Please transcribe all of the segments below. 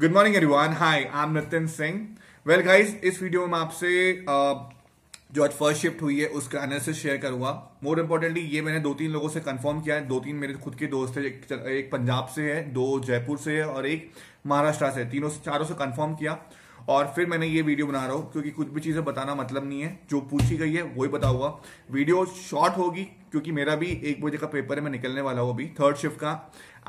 good morning everyone hi I am Nitin Singh well guys इस video में आपसे जो आज फर्स्ट शिफ्ट हुई है उसका एनालिसिस शेयर करूंगा मोर इम्पोर्टेंटली ये मैंने दो तीन लोगों से कंफर्म किया है दो तीन मेरे खुद के दोस्त है एक, एक पंजाब से है दो जयपुर से है और एक महाराष्ट्र से तीनों से चारों से कन्फर्म किया और फिर मैंने ये वीडियो बना रहा हूँ क्योंकि कुछ भी चीज़ें बताना मतलब नहीं है जो पूछी गई है वही बताऊंगा वीडियो शॉर्ट होगी क्योंकि मेरा भी एक बजे का पेपर है मैं निकलने वाला हूँ अभी थर्ड शिफ्ट का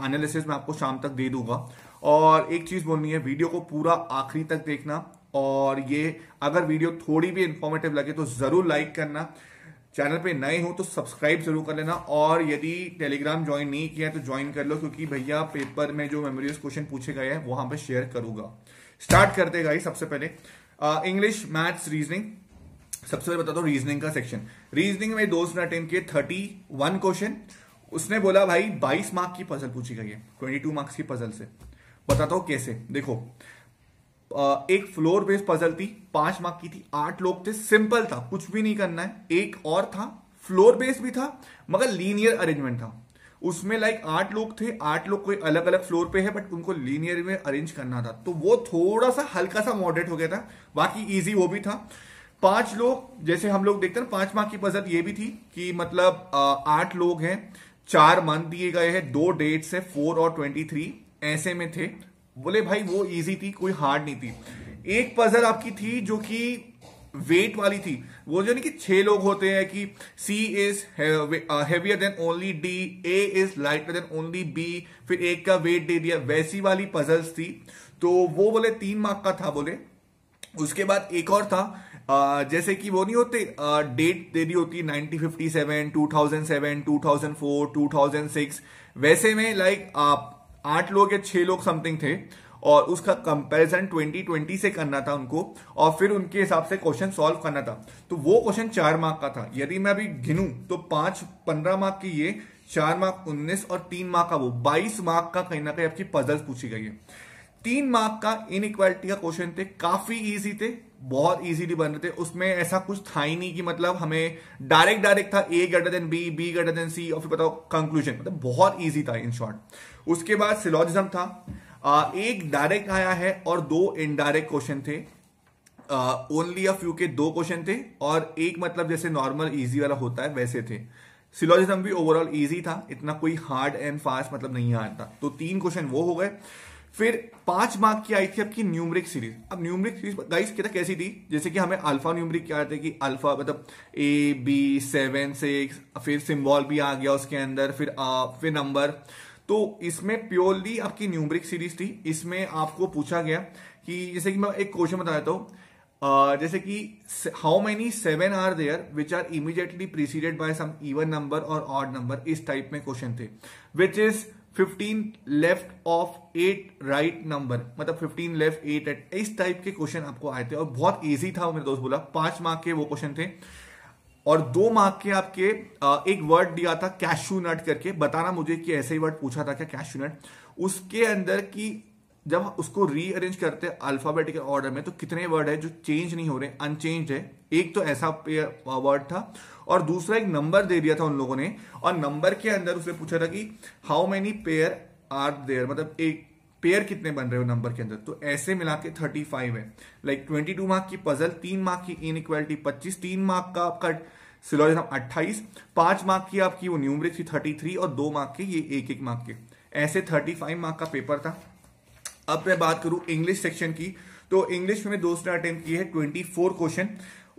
एनालिसिस मैं आपको शाम तक दे दूंगा और एक चीज बोलनी है वीडियो को पूरा आखिरी तक देखना और ये अगर वीडियो थोड़ी भी इंफॉर्मेटिव लगे तो जरूर लाइक करना चैनल पे नए हो तो सब्सक्राइब जरूर कर लेना और यदि टेलीग्राम ज्वाइन नहीं किया है तो ज्वाइन कर लो क्योंकि भैया पेपर में जो मेमोरियस क्वेश्चन पूछे गए हैं वहां पे शेयर करूंगा स्टार्ट करते गाई सबसे पहले इंग्लिश मैथ्स रीजनिंग सबसे पहले बता दो रीजनिंग का सेक्शन रीजनिंग में दोस्त ने अटेम्प्ट किए थर्टी वन क्वेश्चन उसने बोला भाई बाईस मार्क की पजल पूछी गई है ट्वेंटी टू मार्क्स की पजल से बताता हूँ कैसे देखो एक फ्लोर बेस पजल थी पांच मार्क की थी आठ लोग थे सिंपल था कुछ भी नहीं करना है एक और था फ्लोर बेस भी था मगर लीनियर अरेंजमेंट था उसमें लाइक आठ लोग थे आठ लोग कोई अलग अलग फ्लोर पे है बट उनको लीनियर में अरेंज करना था तो वो थोड़ा सा हल्का सा मॉडरेट हो गया था बाकी इजी वो भी था पांच लोग जैसे हम लोग देखते हैं पांच माह की पजल ये भी थी कि मतलब आठ लोग हैं चार मंथ दिए गए हैं दो डेट्स है फोर और ट्वेंटी थ्री ऐसे में थे बोले भाई वो इजी थी कोई हार्ड नहीं थी एक पजल आपकी थी जो कि वेट वाली थी वो जो नहीं कि छह लोग होते हैं कि C is heavier than only D A is lighter than only B फिर एक का वेट दे दिया वैसी वाली पजल्स थी तो वो बोले तीन मार्क का था बोले उसके बाद एक और था आ, uh, जैसे कि वो नहीं होते आ, uh, डेट दे दी होती 1957 2007 2004 2006 वैसे में लाइक आप आठ लोग या छह लोग समथिंग थे और उसका कंपैरिजन 2020 से करना था उनको और फिर उनके हिसाब से क्वेश्चन सॉल्व करना था तो वो क्वेश्चन चार मार्क का था यदि मैं अभी गिनूं तो पांच पंद्रह मार्क की ये चार मार्क उन्नीस और तीन मार्क का वो बाईस मार्क का कहीं ना कहीं आपकी पजल्स पूछी गई है तीन मार्क का इक्वालिटी का क्वेश्चन थे काफी इजी थे बहुत इजीली बन रहे थे उसमें ऐसा कुछ था ही नहीं कि मतलब हमें डायरेक्ट डायरेक्ट था A greater than B B greater than C और फिर बताओ कंक्लूजन मतलब बहुत इजी था इन शॉर्ट उसके बाद सिलोजिज्म था आ, एक डायरेक्ट आया है और दो इनडायरेक्ट क्वेश्चन थे ओनली अ फ्यू के दो क्वेश्चन थे और एक मतलब जैसे नॉर्मल इजी वाला होता है वैसे थे सिलोजिज्म भी ओवरऑल इजी था इतना कोई हार्ड एंड फास्ट मतलब नहीं आता तो तीन क्वेश्चन वो हो गए फिर पांच मार्क की आई थी आपकी न्यूमरिक सीरीज अब न्यूमरिक सीरीज गाइस कितना कैसी थी जैसे कि हमें अल्फा न्यूमरिक क्या आते कि अल्फा मतलब ए बी सेवन सिक्स फिर सिम्बॉल भी आ गया उसके अंदर फिर आ, फिर नंबर तो इसमें प्योरली आपकी न्यूमरिक सीरीज थी इसमें आपको पूछा गया कि जैसे कि मैं एक क्वेश्चन बता देता हूँ Uh, जैसे कि how many seven are there which are immediately preceded by some even number और ऑड नंबर इस टाइप में क्वेश्चन थे which is fifteen left of eight right number मतलब फिफ्टीन लेफ्ट एट एट इस टाइप के question आपको आए थे और बहुत ईजी था मेरे दोस्त बोला पांच मार्क के वो क्वेश्चन थे और दो मार्क के आपके एक वर्ड दिया था कैशू नट करके बताना मुझे कि ऐसे ही वर्ड पूछा था क्या कैशू नट उसके अंदर की जब उसको रीअरेंज करते हैं अल्फाबेटिकल ऑर्डर में तो कितने वर्ड है जो चेंज नहीं हो रहे अनचेंज है एक तो ऐसा वर्ड था और दूसरा एक नंबर दे दिया था उन लोगों ने और नंबर के अंदर उसने पूछा था कि how many pair are there मतलब एक पेयर कितने बन रहे हो नंबर के अंदर तो ऐसे मिला के थर्टी फाइव है लाइक ट्वेंटी टू मार्क की पजल तीन मार्क की इन इक्वालिटी पच्चीस तीन मार्क का आपका सिलोजन अट्ठाईस पांच मार्क की आपकी वो न्यूमरिक थी थर्टी थ्री और दो मार्क के ये एक एक मार्क के ऐसे थर्टी फाइव मार्क का पेपर था अब मैं बात करूं इंग्लिश सेक्शन की तो इंग्लिश में दोस्त ने अटेम्प्ट किए है ट्वेंटी फोर क्वेश्चन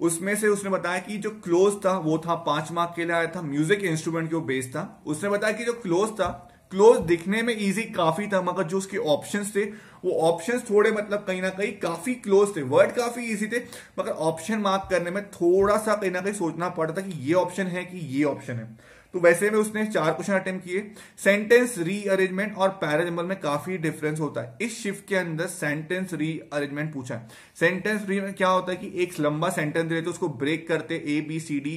उसमें से उसने बताया कि जो क्लोज था वो था पांच मार्क के लिए आया था म्यूजिक इंस्ट्रूमेंट के बेस था उसने बताया कि जो क्लोज था क्लोज दिखने में इजी काफी था मगर जो उसके ऑप्शंस थे वो ऑप्शंस थोड़े मतलब कहीं ना कहीं काफी क्लोज थे वर्ड काफी इजी थे मगर ऑप्शन मार्क करने में थोड़ा सा कहीं ना कहीं सोचना पड़ता था कि ये ऑप्शन है कि ये ऑप्शन है तो वैसे में उसने चार क्वेश्चन अटेम्प्ट किए सेंटेंस रीअरेंजमेंट और पैराजम्बल में काफी डिफरेंस होता है इस शिफ्ट के अंदर सेंटेंस रीअरेंजमेंट पूछा है सेंटेंस री क्या होता है कि एक लंबा सेंटेंस दे उसको ब्रेक करते A B C D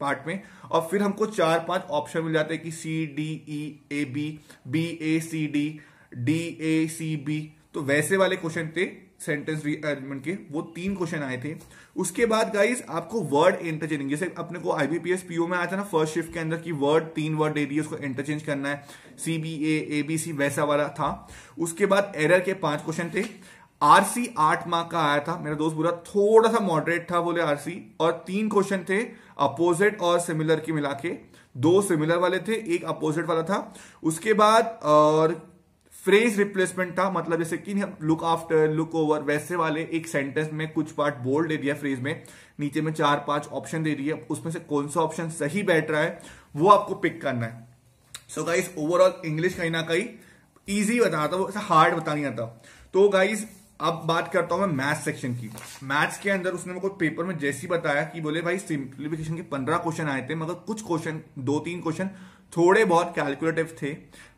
part में और फिर हमको चार पांच ऑप्शन मिल जाते हैं कि C D E A B B A C D D A C B तो वैसे वाले क्वेश्चन थे सेंटेंस रीअरेंजमेंट के वो तीन क्वेश्चन आए थे उसके बाद गाइज आपको वर्ड इंटरचेंजिंग जैसे अपने को आईबीपीएस पीओ में आया था ना फर्स्ट शिफ्ट के अंदर की वर्ड तीन वर्ड दे दिए उसको इंटरचेंज करना है सी बी ए ए बी सी वैसा वाला था उसके बाद एरर के पांच क्वेश्चन थे आरसी आठ मार्क का आया था मेरा दोस्त बुरा थोड़ा सा मॉडरेट था बोले आरसी और तीन क्वेश्चन थे अपोजिट और सिमिलर की मिला के दो सिमिलर वाले थे एक अपोजिट वाला था उसके बाद और फ्रेज रिप्लेसमेंट था मतलब जैसे कि लुक आफ्टर लुक ओवर वैसे वाले एक सेंटेंस में कुछ पार्ट बोल्ड दे दिया फ्रेज में नीचे में चार पांच ऑप्शन दे दिए उसमें से कौन सा ऑप्शन सही बैठ रहा है वो आपको पिक करना है सो गाइज ओवरऑल इंग्लिश कहीं ना कहीं ईजी बताना था वो हार्ड बता नहीं आता तो गाइज अब बात करता हूं मैं मैथ्स सेक्शन की मैथ्स के अंदर उसने मेरे को पेपर में जैसी बताया कि बोले भाई सिंप्लीफिकेशन के पंद्रह क्वेश्चन आए थे मगर कुछ क्वेश्चन दो तीन क्वेश्चन थोड़े बहुत कैलकुलेटिव थे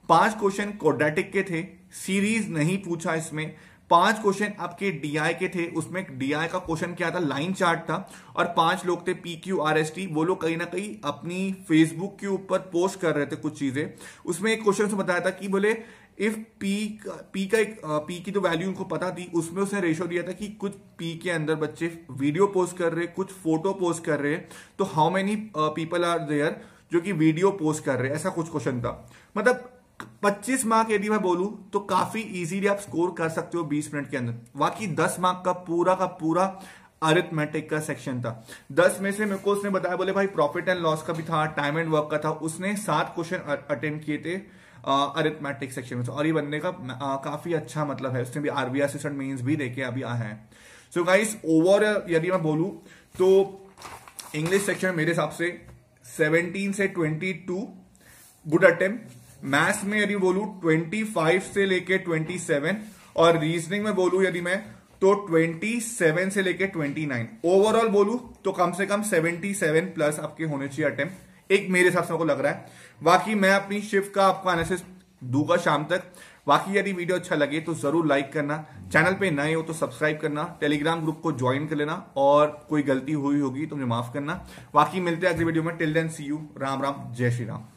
पांच क्वेश्चन कोडेटिक के थे सीरीज नहीं पूछा इसमें पांच क्वेश्चन आपके डीआई के थे उसमें डीआई का क्वेश्चन क्या था लाइन चार्ट था और पांच लोग थे P Q R S T वो लोग कहीं ना कहीं अपनी फेसबुक के ऊपर पोस्ट कर रहे थे कुछ चीजें उसमें एक क्वेश्चन से बताया था कि बोले इफ पी पी का एक पी की तो वैल्यू उनको पता थी उसमें उसने रेशो दिया था कि कुछ पी के अंदर बच्चे वीडियो पोस्ट कर रहे कुछ फोटो पोस्ट कर रहे तो how many people are there जो कि वीडियो पोस्ट कर रहे ऐसा कुछ क्वेश्चन था मतलब 25 मार्क यदि मैं बोलूं तो काफी इजीली आप स्कोर कर सकते हो 20 मिनट के अंदर बाकी 10 मार्क का पूरा का पूरा अरिथमेटिक का सेक्शन था 10 में से मेरे को उसने बताया बोले भाई प्रॉफिट एंड लॉस का भी था टाइम एंड वर्क का था उसने सात क्वेश्चन अटेम्प्ट किए थे अरिथमेटिक सेक्शन में तो और ये बनने का आ, काफी अच्छा मतलब है उसने भी आरबीआई असिस्टेंट मीन भी देखे अभी आए हैं सो गाइस ओवरऑल यदि मैं बोलू तो इंग्लिश सेक्शन मेरे हिसाब से सेवनटीन से ट्वेंटी गुड अटेम्प्ट मैथ्स में यदि बोलू 25 से लेके 27 और रीजनिंग में बोलू यदि मैं तो 27 से लेके 29 ओवरऑल बोलू तो कम से कम 77 प्लस आपके होने चाहिए अटेम्प्ट एक मेरे हिसाब से आपको लग रहा है बाकी मैं अपनी शिफ्ट का आपको एनालिसिस दूंगा शाम तक बाकी यदि वीडियो अच्छा लगे तो जरूर लाइक करना चैनल पे नए हो तो सब्सक्राइब करना टेलीग्राम ग्रुप को ज्वाइन कर लेना और कोई गलती हुई होगी तो मुझे माफ करना बाकी मिलते हैं अगली वीडियो में till then see you Ram Ram Jai Shri Ram